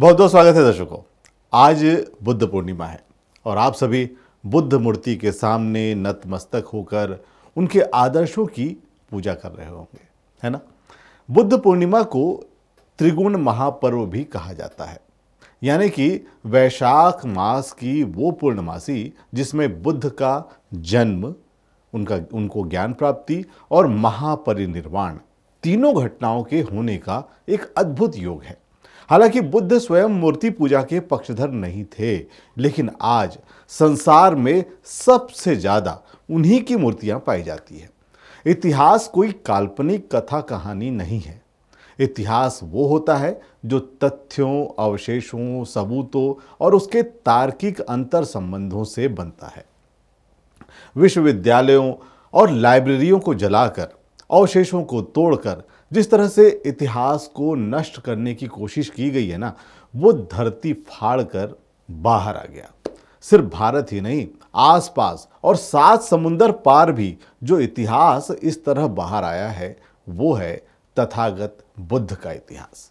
बहुत बहुत स्वागत है दर्शकों आज बुद्ध पूर्णिमा है और आप सभी बुद्ध मूर्ति के सामने नतमस्तक होकर उनके आदर्शों की पूजा कर रहे होंगे है ना बुद्ध पूर्णिमा को त्रिगुण महापर्व भी कहा जाता है यानी कि वैशाख मास की वो पूर्णमासी जिसमें बुद्ध का जन्म उनका उनको ज्ञान प्राप्ति और महापरिनिर्वाण तीनों घटनाओं के होने का एक अद्भुत योग है हालांकि बुद्ध स्वयं मूर्ति पूजा के पक्षधर नहीं थे लेकिन आज संसार में सबसे ज़्यादा उन्हीं की मूर्तियां पाई जाती हैं इतिहास कोई काल्पनिक कथा कहानी नहीं है इतिहास वो होता है जो तथ्यों अवशेषों सबूतों और उसके तार्किक अंतर संबंधों से बनता है विश्वविद्यालयों और लाइब्रेरियों को जलाकर अवशेषों को तोड़कर जिस तरह से इतिहास को नष्ट करने की कोशिश की गई है ना वो धरती फाड़ कर बाहर आ गया सिर्फ भारत ही नहीं आसपास और सात समुंदर पार भी जो इतिहास इस तरह बाहर आया है वो है तथागत बुद्ध का इतिहास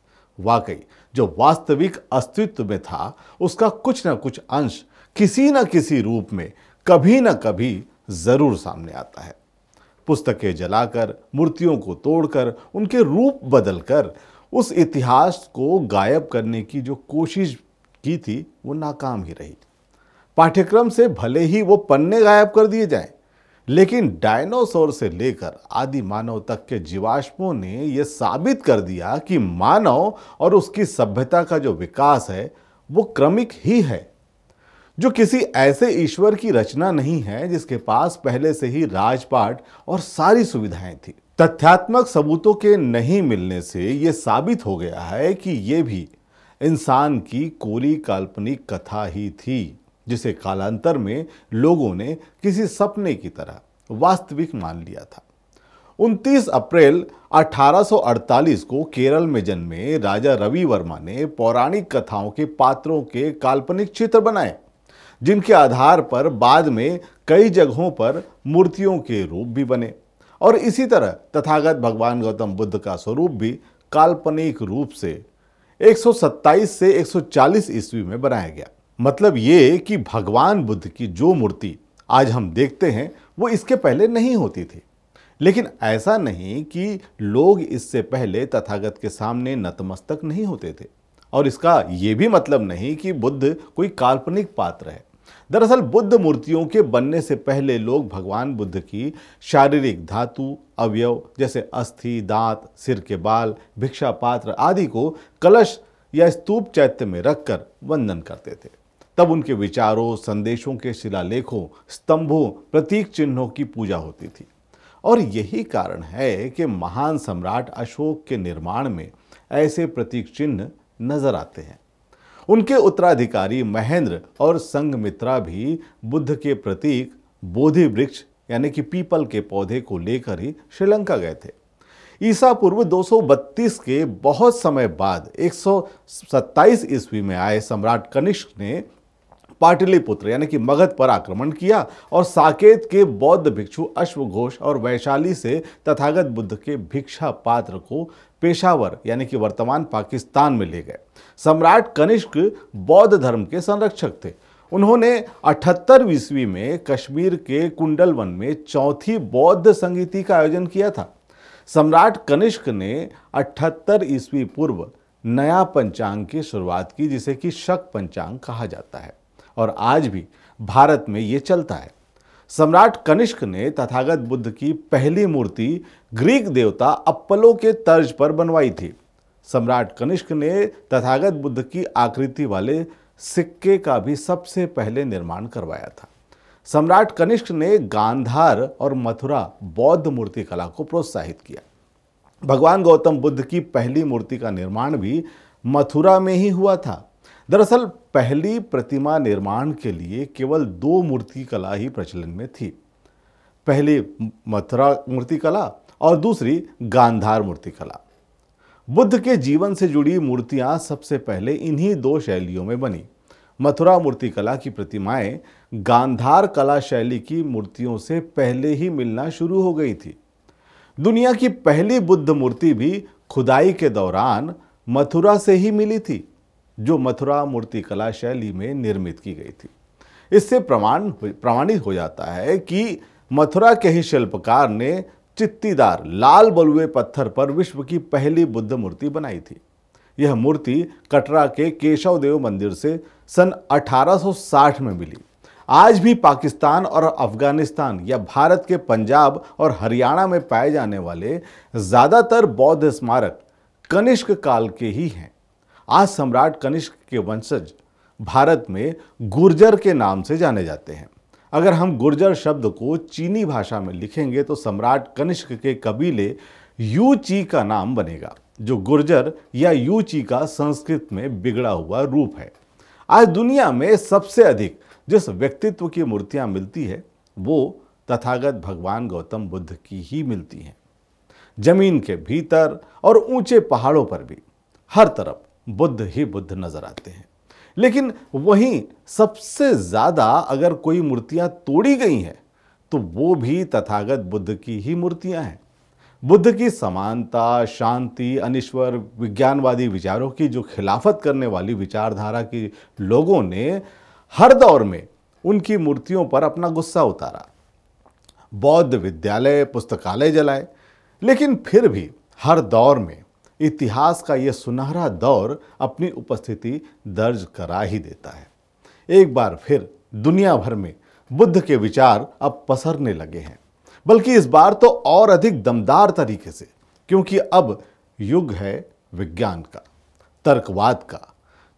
वाकई जो वास्तविक अस्तित्व में था उसका कुछ ना कुछ अंश किसी न किसी रूप में कभी न कभी ज़रूर सामने आता है पुस्तकें जलाकर मूर्तियों को तोड़कर उनके रूप बदलकर उस इतिहास को गायब करने की जो कोशिश की थी वो नाकाम ही रही पाठ्यक्रम से भले ही वो पन्ने गायब कर दिए जाएं लेकिन डायनासोर से लेकर आदि मानव तक के जीवाश्मों ने यह साबित कर दिया कि मानव और उसकी सभ्यता का जो विकास है वो क्रमिक ही है जो किसी ऐसे ईश्वर की रचना नहीं है जिसके पास पहले से ही राजपाट और सारी सुविधाएं थी तथ्यात्मक सबूतों के नहीं मिलने से ये साबित हो गया है कि ये भी इंसान की कोरी काल्पनिक कथा ही थी जिसे कालांतर में लोगों ने किसी सपने की तरह वास्तविक मान लिया था 29 अप्रैल 1848 को केरल में जन्मे राजा रवि वर्मा ने पौराणिक कथाओं के पात्रों के काल्पनिक चित्र बनाए जिनके आधार पर बाद में कई जगहों पर मूर्तियों के रूप भी बने और इसी तरह तथागत भगवान गौतम बुद्ध का स्वरूप भी काल्पनिक रूप से 127 से 140 ईस्वी में बनाया गया मतलब ये कि भगवान बुद्ध की जो मूर्ति आज हम देखते हैं वो इसके पहले नहीं होती थी लेकिन ऐसा नहीं कि लोग इससे पहले तथागत के सामने नतमस्तक नहीं होते थे और इसका ये भी मतलब नहीं कि बुद्ध कोई काल्पनिक पात्र है दरअसल बुद्ध मूर्तियों के बनने से पहले लोग भगवान बुद्ध की शारीरिक धातु अवयव जैसे अस्थि दांत सिर के बाल भिक्षा पात्र आदि को कलश या स्तूप चैत्य में रखकर वंदन करते थे तब उनके विचारों संदेशों के शिलालेखों स्तंभों प्रतीक चिन्हों की पूजा होती थी और यही कारण है कि महान सम्राट अशोक के निर्माण में ऐसे प्रतीक चिन्ह नजर आते हैं उनके उत्तराधिकारी महेंद्र और संगमित्रा भी बुद्ध के प्रतीक बोधि वृक्ष यानी कि पीपल के पौधे को लेकर ही श्रीलंका गए थे ईसा पूर्व 232 के बहुत समय बाद एक ईस्वी में आए सम्राट कनिष्क ने पाटलिपुत्र यानी कि मगध पर आक्रमण किया और साकेत के बौद्ध भिक्षु अश्वघोष और वैशाली से तथागत बुद्ध के भिक्षा पात्र को पेशावर यानी कि वर्तमान पाकिस्तान में ले गए सम्राट कनिष्क बौद्ध धर्म के संरक्षक थे उन्होंने अठहत्तर ईस्वी में कश्मीर के कुंडलवन में चौथी बौद्ध संगीति का आयोजन किया था सम्राट कनिष्क ने अठहत्तर ईस्वी पूर्व नया पंचांग की शुरुआत की जिसे कि शक पंचांग कहा जाता है और आज भी भारत में ये चलता है सम्राट कनिष्क ने तथागत बुद्ध की पहली मूर्ति ग्रीक देवता अप्पलो के तर्ज पर बनवाई थी सम्राट कनिष्क ने तथागत बुद्ध की आकृति वाले सिक्के का भी सबसे पहले निर्माण करवाया था सम्राट कनिष्क ने गांधार और मथुरा बौद्ध मूर्ति कला को प्रोत्साहित किया भगवान गौतम बुद्ध की पहली मूर्ति का निर्माण भी मथुरा में ही हुआ था दरअसल पहली प्रतिमा निर्माण के लिए केवल दो मूर्ति कला ही प्रचलन में थी पहली मथुरा मूर्तिकला और दूसरी गांधार मूर्तिकला बुद्ध के जीवन से जुड़ी मूर्तियां सबसे पहले इन्हीं दो शैलियों में बनी मथुरा मूर्तिकला की प्रतिमाएं गांधार कला शैली की मूर्तियों से पहले ही मिलना शुरू हो गई थी दुनिया की पहली बुद्ध मूर्ति भी खुदाई के दौरान मथुरा से ही मिली थी जो मथुरा मूर्ति कला शैली में निर्मित की गई थी इससे प्रमाण प्रमाणित हो जाता है कि मथुरा के ही शिल्पकार ने चित्तीदार लाल बलुए पत्थर पर विश्व की पहली बुद्ध मूर्ति बनाई थी यह मूर्ति कटरा के केशव देव मंदिर से सन 1860 में मिली आज भी पाकिस्तान और अफगानिस्तान या भारत के पंजाब और हरियाणा में पाए जाने वाले ज़्यादातर बौद्ध स्मारक कनिष्क काल के ही हैं आज सम्राट कनिष्क के वंशज भारत में गुर्जर के नाम से जाने जाते हैं अगर हम गुर्जर शब्द को चीनी भाषा में लिखेंगे तो सम्राट कनिष्क के कबीले यू ची का नाम बनेगा जो गुर्जर या यूची का संस्कृत में बिगड़ा हुआ रूप है आज दुनिया में सबसे अधिक जिस व्यक्तित्व की मूर्तियाँ मिलती है वो तथागत भगवान गौतम बुद्ध की ही मिलती हैं जमीन के भीतर और ऊंचे पहाड़ों पर भी हर तरफ बुद्ध ही बुद्ध नज़र आते हैं लेकिन वहीं सबसे ज़्यादा अगर कोई मूर्तियाँ तोड़ी गई हैं तो वो भी तथागत बुद्ध की ही मूर्तियाँ हैं बुद्ध की समानता शांति अनिश्वर विज्ञानवादी विचारों की जो खिलाफत करने वाली विचारधारा की लोगों ने हर दौर में उनकी मूर्तियों पर अपना गुस्सा उतारा बौद्ध विद्यालय पुस्तकालय जलाए लेकिन फिर भी हर दौर में इतिहास का यह सुनहरा दौर अपनी उपस्थिति दर्ज करा ही देता है एक बार फिर दुनिया भर में बुद्ध के विचार अब पसरने लगे हैं बल्कि इस बार तो और अधिक दमदार तरीके से क्योंकि अब युग है विज्ञान का तर्कवाद का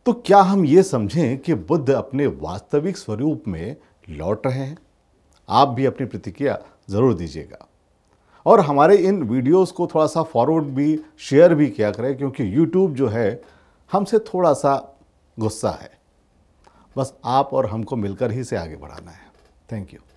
तो क्या हम ये समझें कि बुद्ध अपने वास्तविक स्वरूप में लौट रहे हैं आप भी अपनी प्रतिक्रिया ज़रूर दीजिएगा और हमारे इन वीडियोस को थोड़ा सा फॉरवर्ड भी शेयर भी किया करें क्योंकि यूट्यूब जो है हमसे थोड़ा सा गुस्सा है बस आप और हमको मिलकर ही से आगे बढ़ाना है थैंक यू